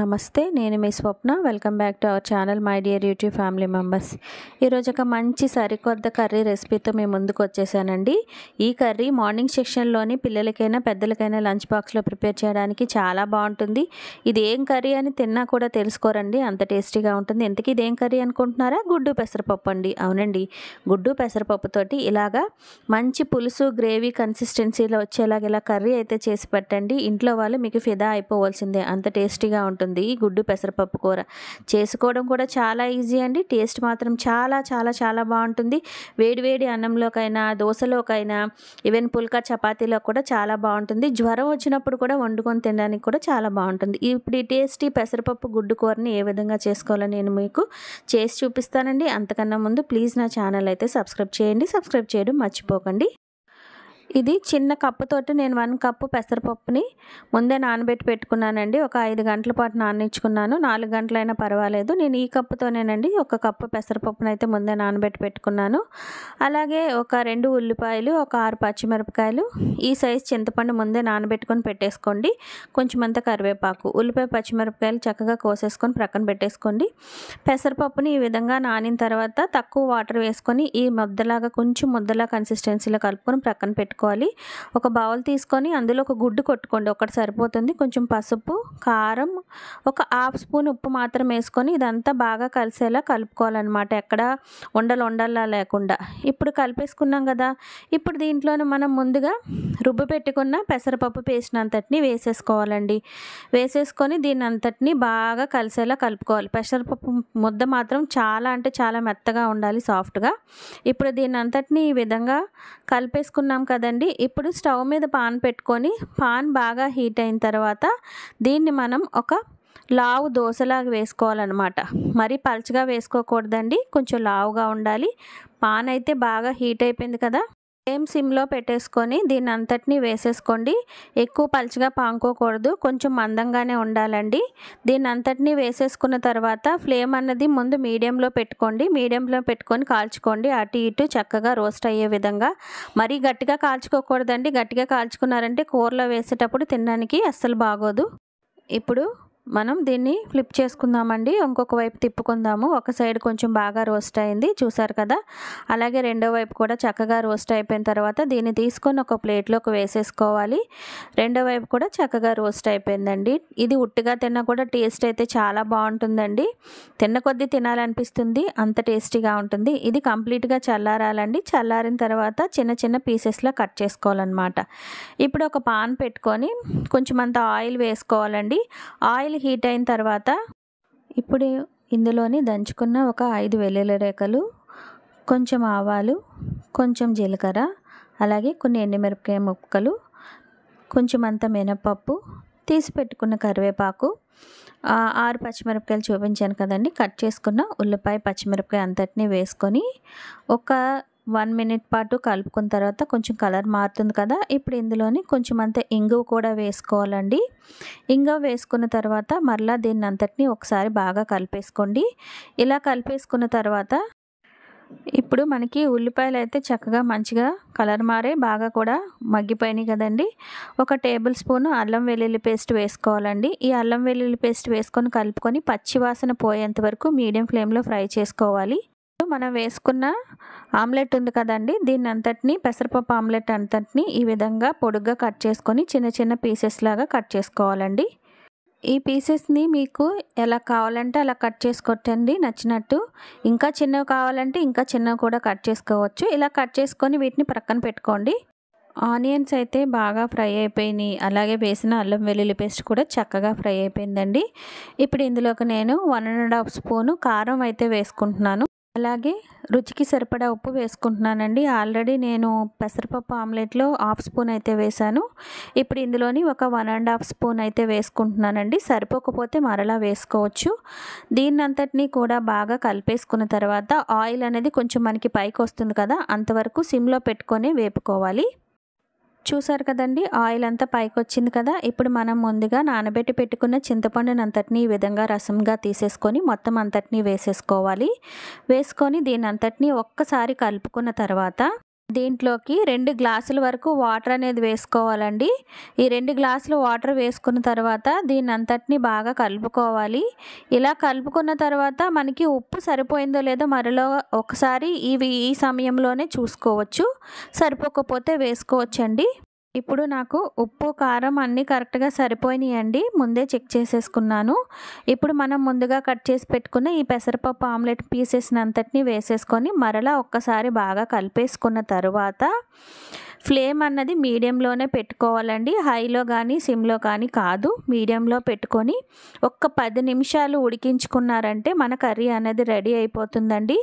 నమస్తే నేను మీ Swapna welcome back to our channel my dear YouTube family members ఈరోజు ఒక మంచి సరికొత్త కర్రీ రెసిపీతో మేము ముందుకు వచ్చేసానండి ఈ కర్రీ మార్నింగ్ సెక్షన్లోని పిల్లలకైనా పెద్దలకైనా లంచ్ బాక్స్లో ప్రిపేర్ చేయడానికి చాలా బాగుంటుంది ఇది ఏం కర్రీ అని తిన్నా కూడా తెలుసుకోరండి అంత టేస్టీగా ఉంటుంది ఇంతకీ ఇదేం కర్రీ అనుకుంటున్నారా గుడ్డు పెసరపప్పు అండి అవునండి గుడ్డు పెసరపప్పుతోటి ఇలాగా మంచి పులుసు గ్రేవీ కన్సిస్టెన్సీలో వచ్చేలాగా ఇలా కర్రీ అయితే చేసి పెట్టండి ఇంట్లో వాళ్ళు మీకు ఫిదా అయిపోవాల్సిందే అంత టేస్టీగా ఉంటుంది గుడ్డు పెసరపప్పు కూర చేసుకోవడం కూడా చాలా ఈజీ అండి టేస్ట్ మాత్రం చాలా చాలా చాలా బాగుంటుంది వేడివేడి అన్నంలోకైనా దోశలోకైనా ఈవెన్ పుల్కా చపాతీలో కూడా చాలా బాగుంటుంది జ్వరం వచ్చినప్పుడు కూడా వండుకొని తినడానికి కూడా చాలా బాగుంటుంది ఇప్పుడు ఈ టేస్టీ పెసరపప్పు గుడ్డు కూరని ఏ విధంగా చేసుకోవాలో నేను మీకు చేసి చూపిస్తానండి అంతకన్నా ముందు ప్లీజ్ నా ఛానల్ అయితే సబ్స్క్రైబ్ చేయండి సబ్స్క్రైబ్ చేయడం మర్చిపోకండి ఇది చిన్న కప్పుతోటి నేను వన్ కప్పు పెసరపప్పుని ముందే నానబెట్టి పెట్టుకున్నానండి ఒక ఐదు గంటల పాటు నానించుకున్నాను నాలుగు గంటలైనా పర్వాలేదు నేను ఈ కప్పుతోనేనండి ఒక కప్పు పెసరపప్పును అయితే ముందే నానబెట్టి పెట్టుకున్నాను అలాగే ఒక రెండు ఉల్లిపాయలు ఒక ఆరు పచ్చిమిరపకాయలు ఈ సైజ్ చింతపండు ముందే నానబెట్టుకొని పెట్టేసుకోండి కొంచెం కరివేపాకు ఉల్లిపాయ పచ్చిమిరపకాయలు చక్కగా కోసేసుకొని ప్రక్కన పెట్టేసుకోండి పెసరపప్పుని ఈ విధంగా నానిన తర్వాత తక్కువ వాటర్ వేసుకొని ఈ ముద్దలాగా కొంచెం ముద్దలా కన్సిస్టెన్సీలో కలుపుకొని ప్రక్కన పెట్టుకోండి పెట్టుకోవాలి ఒక బౌల్ తీసుకొని అందులో ఒక గుడ్డు కొట్టుకోండి ఒకటి సరిపోతుంది కొంచెం పసుపు కారం ఒక హాఫ్ స్పూన్ ఉప్పు మాత్రం వేసుకొని ఇదంతా బాగా కలిసేలా కలుపుకోవాలన్నమాట ఎక్కడ ఉండలు ఉండలా లేకుండా ఇప్పుడు కలిపేసుకున్నాం కదా ఇప్పుడు దీంట్లోనే మనం ముందుగా రుబ్బు పెట్టుకున్న పెసరపప్పు పేస్ట్ అంతటిని వేసేసుకోవాలండి వేసేసుకొని దీని అంతటిని బాగా కలిసేలా కలుపుకోవాలి పెసరపప్పు ముద్ద మాత్రం చాలా అంటే చాలా మెత్తగా ఉండాలి సాఫ్ట్గా ఇప్పుడు దీని అంతటిని ఈ విధంగా కలిపేసుకున్నాం కదా ఉందండి ఇప్పుడు స్టవ్ మీద పాన్ పెట్టుకొని పాన్ బాగా హీట్ అయిన తర్వాత దీన్ని మనం ఒక లావు దోశలాగా వేసుకోవాలన్నమాట మరి పల్చగా వేసుకోకూడదండి కొంచెం లావుగా ఉండాలి పాన్ అయితే బాగా హీట్ అయిపోయింది కదా సేమ్ సిమ్లో పెట్టేసుకొని దీని అంతటిని వేసేసుకోండి ఎక్కువ పలుచగా పాంకోకూడదు కొంచెం మందంగానే ఉండాలండి దీని అంతటిని వేసేసుకున్న తర్వాత ఫ్లేమ్ అన్నది ముందు మీడియంలో పెట్టుకోండి మీడియంలో పెట్టుకొని కాల్చుకోండి అటు ఇటు చక్కగా రోస్ట్ అయ్యే విధంగా మరీ గట్టిగా కాల్చుకోకూడదండి గట్టిగా కాల్చుకున్నారంటే కూరలో వేసేటప్పుడు తినడానికి అస్సలు బాగోదు ఇప్పుడు మనం దీన్ని ఫ్లిప్ చేసుకుందామండి ఇంకొక వైపు తిప్పుకుందాము ఒక సైడ్ కొంచెం బాగా రోస్ట్ అయింది చూసారు కదా అలాగే రెండో వైపు కూడా చక్కగా రోస్ట్ అయిపోయిన తర్వాత దీన్ని తీసుకొని ఒక ప్లేట్లోకి వేసేసుకోవాలి రెండో వైపు కూడా చక్కగా రోస్ట్ అయిపోయిందండి ఇది ఉట్టిగా తిన్నా కూడా టేస్ట్ అయితే చాలా బాగుంటుందండి తిన్న కొద్దీ తినాలనిపిస్తుంది అంత టేస్టీగా ఉంటుంది ఇది కంప్లీట్గా చల్లారాలండి చల్లారిన తర్వాత చిన్న చిన్న పీసెస్లో కట్ చేసుకోవాలన్నమాట ఇప్పుడు ఒక పాన్ పెట్టుకొని కొంచెం అంత ఆయిల్ వేసుకోవాలండి ఆయిల్ బాగా హీట్ అయిన తర్వాత ఇప్పుడు ఇందులోని దంచుకున్న ఒక ఐదు వెల్లుల్లి రేఖలు కొంచెం ఆవాలు కొంచెం జీలకర్ర అలాగే కొన్ని ఎండుమిరపకాయ ముక్కలు కొంచెం అంత మినపప్పు తీసి పెట్టుకున్న కరివేపాకు ఆరు పచ్చిమిరపకాయలు చూపించాను కదండి కట్ చేసుకున్న ఉల్లిపాయ పచ్చిమిరపకాయ అంతటిని వేసుకొని ఒక వన్ మినిట్ పాటు కలుపుకున్న తర్వాత కొంచెం కలర్ మారుతుంది కదా ఇప్పుడు ఇందులోని కొంచెం అంత ఇంగువ కూడా వేసుకోవాలండి ఇంగువ వేసుకున్న తర్వాత మరలా దీన్ని అంతటిని ఒకసారి బాగా కలిపేసుకోండి ఇలా కలిపేసుకున్న తర్వాత ఇప్పుడు మనకి ఉల్లిపాయలు అయితే చక్కగా మంచిగా కలర్ మారే బాగా కూడా మగ్గిపోయినాయి కదండి ఒక టేబుల్ స్పూన్ అల్లం వెల్లుల్లి పేస్ట్ వేసుకోవాలండి ఈ అల్లం వెల్లుల్లి పేస్ట్ వేసుకొని కలుపుకొని పచ్చివాసన పోయేంత వరకు మీడియం ఫ్లేమ్లో ఫ్రై చేసుకోవాలి మనం వేసుకున్న ఆమ్లెట్ ఉంది కదండి దీన్ని అంతటిని పెసరపప్పు ఆమ్లెట్ అంతటిని ఈ విధంగా పొడుగ్గా కట్ చేసుకొని చిన్న చిన్న పీసెస్ లాగా కట్ చేసుకోవాలండి ఈ పీసెస్ని మీకు ఎలా కావాలంటే అలా కట్ చేసుకోవచ్చండి నచ్చినట్టు ఇంకా చిన్నవి కావాలంటే ఇంకా చిన్నవి కూడా కట్ చేసుకోవచ్చు ఇలా కట్ చేసుకొని వీటిని ప్రక్కన పెట్టుకోండి ఆనియన్స్ అయితే బాగా ఫ్రై అయిపోయినాయి అలాగే వేసిన అల్లం వెల్లుల్లి పేస్ట్ కూడా చక్కగా ఫ్రై అయిపోయిందండి ఇప్పుడు ఇందులోకి నేను వన్ అండ్ హాఫ్ స్పూను కారం అయితే వేసుకుంటున్నాను అలాగే రుచికి సరిపడా ఉప్పు వేసుకుంటున్నానండి ఆల్రెడీ నేను పెసరపప్పు ఆమ్లెట్లో హాఫ్ స్పూన్ అయితే వేశాను ఇప్పుడు ఇందులోని ఒక వన్ అండ్ హాఫ్ స్పూన్ అయితే వేసుకుంటున్నానండి సరిపోకపోతే మరలా వేసుకోవచ్చు దీన్నంతటిని కూడా బాగా కలిపేసుకున్న తర్వాత ఆయిల్ అనేది కొంచెం మనకి పైకి వస్తుంది కదా అంతవరకు సిమ్లో పెట్టుకొని వేపుకోవాలి చూసారు కదండి ఆయిల్ అంతా పైకి వచ్చింది కదా ఇప్పుడు మనం ముందుగా నానబెట్టి పెట్టుకున్న చింతపండుని అంతటిని ఈ విధంగా రసంగా తీసేసుకొని మొత్తం అంతటిని వేసేసుకోవాలి వేసుకొని దీని అంతటిని ఒక్కసారి కలుపుకున్న తర్వాత దీంట్లోకి రెండు గ్లాసుల వరకు వాటర్ అనేది వేసుకోవాలండి ఈ రెండు గ్లాసులు వాటర్ వేసుకున్న తర్వాత దీని అంతటిని బాగా కలుపుకోవాలి ఇలా కలుపుకున్న తర్వాత మనకి ఉప్పు సరిపోయిందో లేదో మరలో ఒకసారి ఇవి ఈ సమయంలోనే చూసుకోవచ్చు సరిపోకపోతే వేసుకోవచ్చండి ఇప్పుడు నాకు ఉప్పు కారం అన్నీ కరెక్ట్గా సరిపోయినాయి అండి ముందే చెక్ చేసేసుకున్నాను ఇప్పుడు మనం ముందుగా కట్ చేసి పెట్టుకున్న ఈ పెసరపప్పు ఆమ్లెట్ పీసెస్ అంతటిని వేసేసుకొని మరలా ఒక్కసారి బాగా కలిపేసుకున్న తర్వాత ఫ్లేమ్ అన్నది మీడియంలోనే పెట్టుకోవాలండి హైలో కానీ సిమ్లో కానీ కాదు మీడియంలో పెట్టుకొని ఒక్క పది నిమిషాలు ఉడికించుకున్నారంటే మన కర్రీ అనేది రెడీ అయిపోతుందండి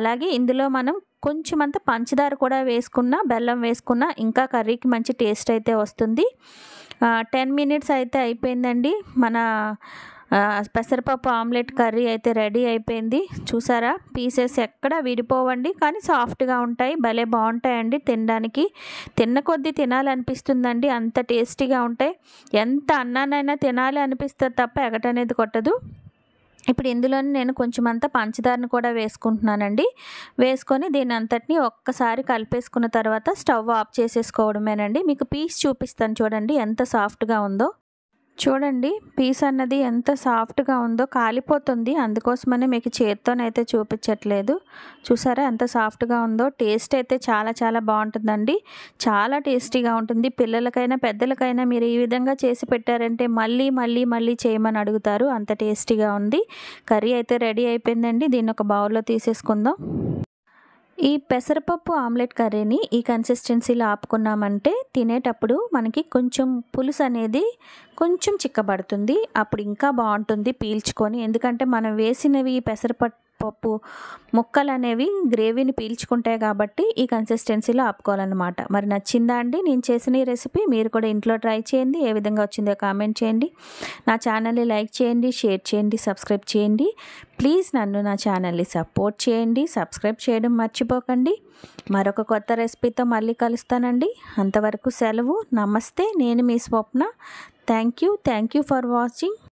అలాగే ఇందులో మనం కొంచెమంత పంచదార కూడా వేసుకున్న బెల్లం వేసుకున్న ఇంకా కర్రీకి మంచి టేస్ట్ అయితే వస్తుంది టెన్ మినిట్స్ అయితే అయిపోయిందండి మన పెసరపప్పు ఆమ్లెట్ కర్రీ అయితే రెడీ అయిపోయింది చూసారా పీసెస్ ఎక్కడ విడిపోవండి కానీ సాఫ్ట్గా ఉంటాయి భలే బాగుంటాయండి తినడానికి తిన్న కొద్దీ తినాలనిపిస్తుందండి అంత టేస్టీగా ఉంటాయి ఎంత అన్నానైనా తినాలి అనిపిస్తుంది తప్ప ఎగటనేది కొట్టదు ఇప్పుడు ఇందులోనే నేను కొంచెం అంతా పంచదారను కూడా వేసుకుంటున్నానండి వేసుకొని దీని అంతటిని ఒక్కసారి కలిపేసుకున్న తర్వాత స్టవ్ ఆఫ్ చేసేసుకోవడమేనండి మీకు పీస్ చూపిస్తాను చూడండి ఎంత సాఫ్ట్గా ఉందో చూడండి పీస్ అన్నది ఎంత సాఫ్ట్గా ఉందో కాలిపోతుంది అందుకోసమనే మీకు చేత్తోనైతే చూపించట్లేదు చూసారా ఎంత సాఫ్ట్గా ఉందో టేస్ట్ అయితే చాలా చాలా బాగుంటుందండి చాలా టేస్టీగా ఉంటుంది పిల్లలకైనా పెద్దలకైనా మీరు ఈ విధంగా చేసి పెట్టారంటే మళ్ళీ మళ్ళీ మళ్ళీ చేయమని అడుగుతారు అంత టేస్టీగా ఉంది కర్రీ అయితే రెడీ అయిపోయిందండి దీన్ని ఒక బౌల్లో తీసేసుకుందాం ఈ పెసరపప్పు ఆమ్లెట్ కర్రీని ఈ కన్సిస్టెన్సీలో ఆపుకున్నామంటే తినేటప్పుడు మనకి కొంచెం పులుసు అనేది కొంచెం చిక్కబడుతుంది అప్పుడు ఇంకా బాగుంటుంది పీల్చుకొని ఎందుకంటే మనం వేసినవి పెసరపప్పు పప్పు ముక్కలు అనేవి గ్రేవీని పీల్చుకుంటాయి కాబట్టి ఈ కన్సిస్టెన్సీలో ఆపుకోవాలన్నమాట మరి నచ్చిందా అండి నేను చేసిన ఈ రెసిపీ మీరు కూడా ఇంట్లో ట్రై చేయండి ఏ విధంగా వచ్చిందో కామెంట్ చేయండి నా ఛానల్ని లైక్ చేయండి షేర్ చేయండి సబ్స్క్రైబ్ చేయండి ప్లీజ్ నన్ను నా ఛానల్ని సపోర్ట్ చేయండి సబ్స్క్రైబ్ చేయడం మర్చిపోకండి మరొక కొత్త రెసిపీతో మళ్ళీ కలుస్తానండి అంతవరకు సెలవు నమస్తే నేను మీ Swapna thank you thank you for watching